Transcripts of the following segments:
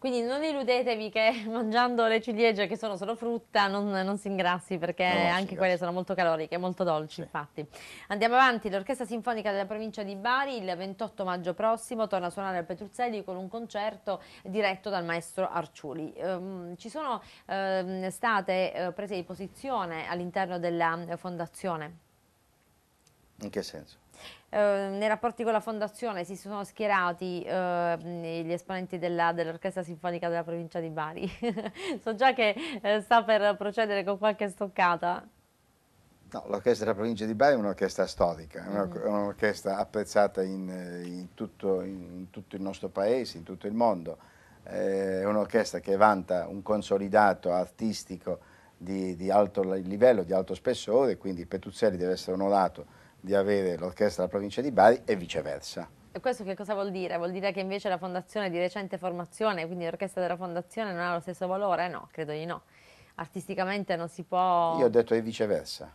Quindi non illudetevi che mangiando le ciliegie che sono solo frutta non, non si ingrassi perché no, anche ingrassi. quelle sono molto caloriche, molto dolci sì. infatti. Andiamo avanti, l'Orchestra Sinfonica della provincia di Bari il 28 maggio prossimo torna a suonare al Petruzzelli con un concerto diretto dal maestro Arciuli. Um, ci sono um, state uh, prese di posizione all'interno della eh, fondazione? In che senso? Ehm, nei rapporti con la fondazione si sono schierati eh, gli esponenti dell'Orchestra dell Sinfonica della provincia di Bari. so già che eh, sta per procedere con qualche stoccata. No, l'orchestra della provincia di Bari è un'orchestra storica, è mm. un'orchestra apprezzata in, in, tutto, in, tutto, il nostro paese, in tutto il mondo. Eh, è un'orchestra che vanta un consolidato artistico di, di alto livello, di alto spessore, quindi Petuzzelli deve essere onorato di avere l'orchestra della provincia di Bari e viceversa. E questo che cosa vuol dire? Vuol dire che invece la fondazione è di recente formazione, quindi l'orchestra della fondazione non ha lo stesso valore? No, credo di no. Artisticamente non si può... Io ho detto e viceversa.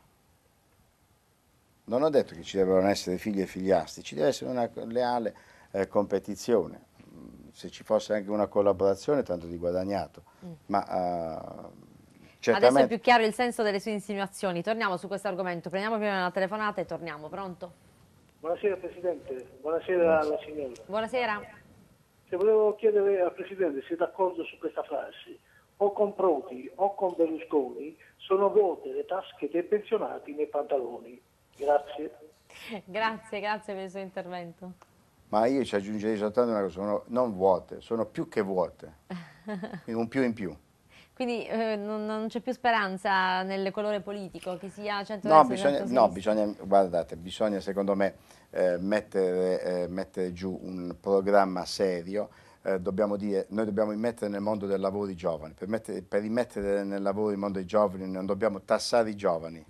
Non ho detto che ci devono essere figli e figliasti, ci deve essere una leale eh, competizione. Mm, se ci fosse anche una collaborazione, tanto di guadagnato. Mm. Ma... Eh, Certamente. Adesso è più chiaro il senso delle sue insinuazioni. Torniamo su questo argomento. Prendiamo prima una telefonata e torniamo. Pronto? Buonasera Presidente, buonasera, alla signora. Buonasera. Se volevo chiedere al Presidente se è d'accordo su questa frase. O con Prodi o con Berlusconi sono vuote le tasche dei pensionati nei pantaloni. Grazie. grazie, grazie per il suo intervento. Ma io ci aggiungerei soltanto una cosa, sono non vuote, sono più che vuote, un più in più. Quindi eh, non, non, c'è più speranza nel colore politico, che sia centrodestra no, bisogna, no, bisogna, guardate, bisogna secondo me eh, mettere, eh, mettere, giù un programma serio, eh, dobbiamo dire, noi dobbiamo immettere nel mondo del lavoro i giovani, per, mettere, per immettere nel lavoro il mondo dei giovani non dobbiamo tassare i giovani,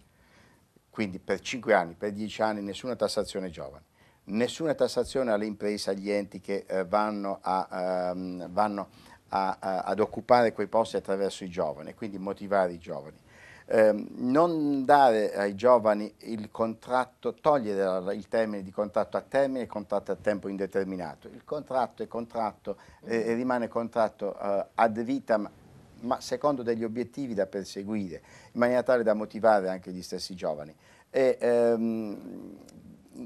quindi per 5 anni, per 10 anni nessuna tassazione ai giovani nessuna tassazione alle imprese, agli enti che eh, vanno, a, ehm, vanno a, a, ad occupare quei posti attraverso i giovani, quindi motivare i giovani. Eh, non dare ai giovani il contratto, togliere il termine di contratto a termine e contratto a tempo indeterminato. Il contratto è contratto e eh, rimane contratto eh, ad vitam ma secondo degli obiettivi da perseguire, in maniera tale da motivare anche gli stessi giovani. E, ehm,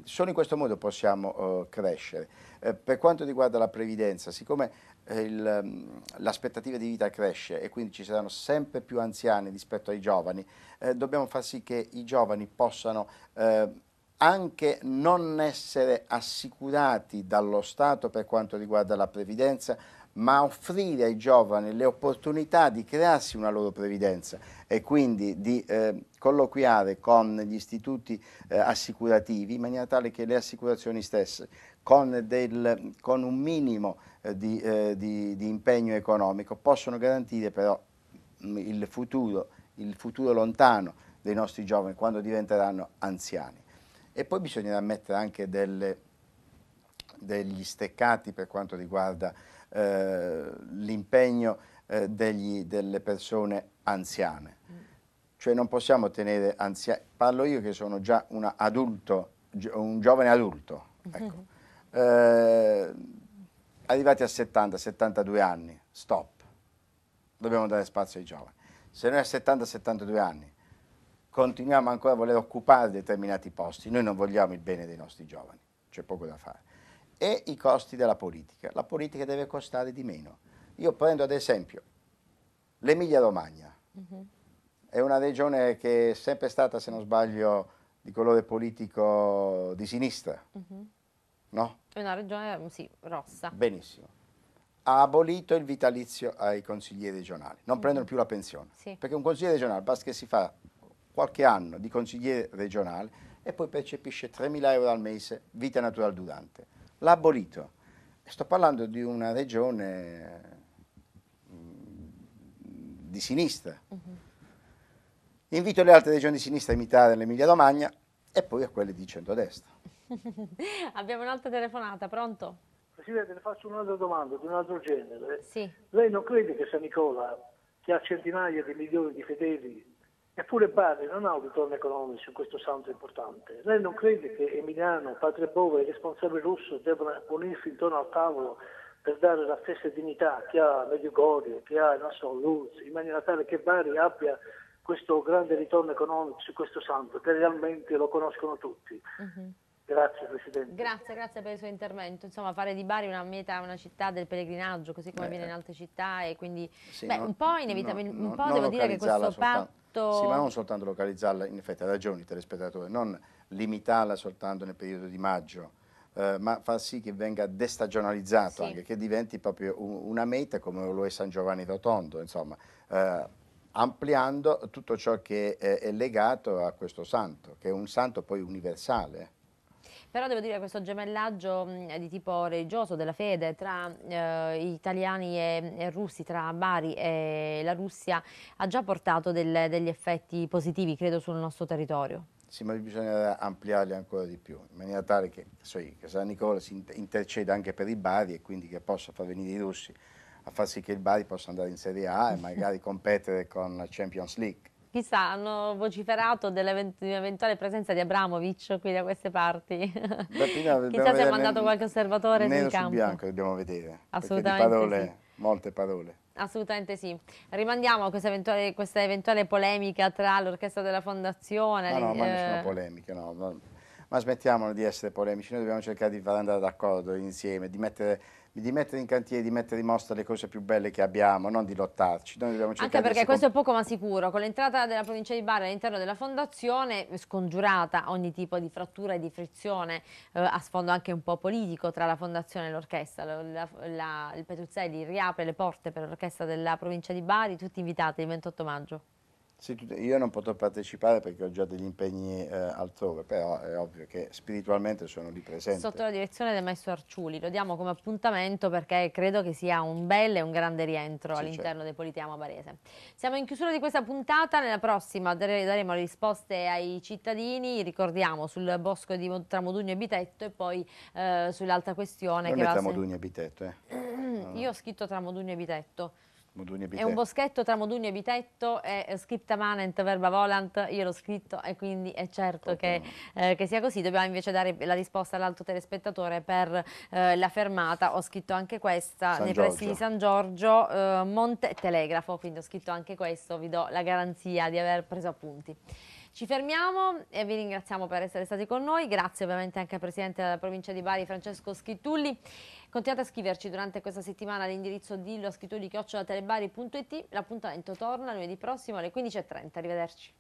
solo in questo modo possiamo eh, crescere. Eh, per quanto riguarda la previdenza, siccome eh, mm, l'aspettativa di vita cresce e quindi ci saranno sempre più anziani rispetto ai giovani, eh, dobbiamo far sì che i giovani possano eh, anche non essere assicurati dallo Stato per quanto riguarda la previdenza, ma offrire ai giovani le opportunità di crearsi una loro previdenza e quindi di eh, colloquiare con gli istituti eh, assicurativi in maniera tale che le assicurazioni stesse con, del, con un minimo eh, di, eh, di, di impegno economico possono garantire però mm, il futuro, il futuro lontano dei nostri giovani quando diventeranno anziani. E poi bisognerà mettere anche delle, degli steccati per quanto riguarda eh, l'impegno eh, degli, delle persone anziane. Mm. Cioè non possiamo tenere anziani, parlo io che sono già un adulto, un giovane adulto, mm-hmm. ecco. eh, arrivati a 70-72 anni, stop, dobbiamo dare spazio ai giovani. Se noi a 70-72 anni continuiamo ancora a voler occupare determinati posti, noi non vogliamo il bene dei nostri giovani, c'è poco da fare e i costi della politica. La politica deve costare di meno. Io prendo ad esempio l'Emilia Romagna, mm-hmm. è una regione che è sempre stata, se non sbaglio, di colore politico di sinistra, mm-hmm. no? È una regione, sì, rossa. Benissimo. Ha abolito il vitalizio ai consiglieri regionali, non mm prendono più la pensione, sì. perché un consigliere regionale basta che si fa qualche anno di consigliere regionale e poi percepisce 3.000 euro al mese vita natural durante l'ha abolito. Sto parlando di una regione mm, di sinistra. Uh-huh. Invito le altre regioni di sinistra a imitare l'Emilia Romagna e poi a quelle di centrodestra. Abbiamo un'altra telefonata, pronto? Presidente, le faccio un'altra domanda di un altro genere. Sì. Lei non crede che San Nicola, che ha centinaia di milioni di fedeli, Eppure Bari non ha un ritorno economico su questo santo importante. Lei non crede che Emiliano, Padre Bova e i responsabili russo debbano unirsi intorno al tavolo per dare la stessa dignità che ha Medjugorje, che ha so, Luz, in maniera tale che Bari abbia questo grande ritorno economico su questo santo, che realmente lo conoscono tutti. Uh-huh. Grazie Presidente. Grazie, grazie per il suo intervento. Insomma, fare di Bari una meta, una città del pellegrinaggio, così come eh, avviene in altre città e quindi sì, beh, non, un po' inevitabilmente, un po' devo dire che questo... Pa- sì, ma non soltanto localizzarla, in effetti ha ragione il telespettatore, non limitarla soltanto nel periodo di maggio, eh, ma far sì che venga destagionalizzato sì. anche, che diventi proprio un, una meta come lo è San Giovanni Rotondo, insomma, eh, ampliando tutto ciò che è, è legato a questo santo, che è un santo poi universale però devo dire che questo gemellaggio mh, mm, di tipo religioso, della fede tra eh, italiani e, e, russi, tra Bari e la Russia ha già portato del, degli effetti positivi, credo, sul nostro territorio. Sì, ma bisogna ampliarli ancora di più, in maniera tale che, so San Nicola si interceda anche per i Bari e quindi che possa far venire i russi a far sì che il Bari possa andare in Serie A e magari competere con la Champions League. Chissà, hanno vociferato dell'eventuale presenza di Abramovic qui da queste parti. Bettina, Chissà se ha mandato qualche osservatore nero su bianco, dobbiamo vedere. Assolutamente. Parole, sì. molte parole. Assolutamente sì. Rimandiamo a questa eventuale, questa eventuale polemica tra l'orchestra della fondazione. No, no, ma eh... nessuna polemica, no ma smettiamolo di essere polemici, noi dobbiamo cercare di far andare d'accordo insieme, di mettere di mettere in cantiere, di mettere in mostra le cose più belle che abbiamo, non di lottarci. Anche perché questo è poco ma sicuro, con l'entrata della provincia di Bari all'interno della fondazione scongiurata ogni tipo di frattura e di frizione eh, a sfondo anche un po' politico tra la fondazione e l'orchestra. il Petruzzelli riapre le porte per l'orchestra della provincia di Bari, tutti invitati il 28 maggio. Sì, io non potrò partecipare perché ho già degli impegni eh, altrove, però è ovvio che spiritualmente sono lì presente. Sotto la direzione del maestro Arciuli, lo diamo come appuntamento perché credo che sia un bel e un grande rientro sì, all'interno certo. del Politeama Barese. Siamo in chiusura di questa puntata, nella prossima daremo le risposte ai cittadini, ricordiamo sul bosco di, tra Modugno e Bitetto e poi eh, sull'altra questione. Non che è tra Modugno e Bitetto, eh. io ho scritto tra Modugno e Bitetto. È un boschetto tra Modugno e Bitetto è scritta manent verba volant, io l'ho scritto e quindi è certo che, eh, che, sia così. Dobbiamo invece dare la risposta all'alto telespettatore per eh, la fermata, ho scritto anche questa, San nei Giorgio. pressi di San Giorgio, eh, Monte Telegrafo, quindi ho scritto anche questo, vi do la garanzia di aver preso appunti. Ci fermiamo e vi ringraziamo per essere stati con noi, grazie ovviamente anche al Presidente della provincia di Bari Francesco Schittulli. Continuate a scriverci durante questa settimana all'indirizzo dillo a schittulli l'appuntamento torna lunedì prossimo alle 15.30, arrivederci.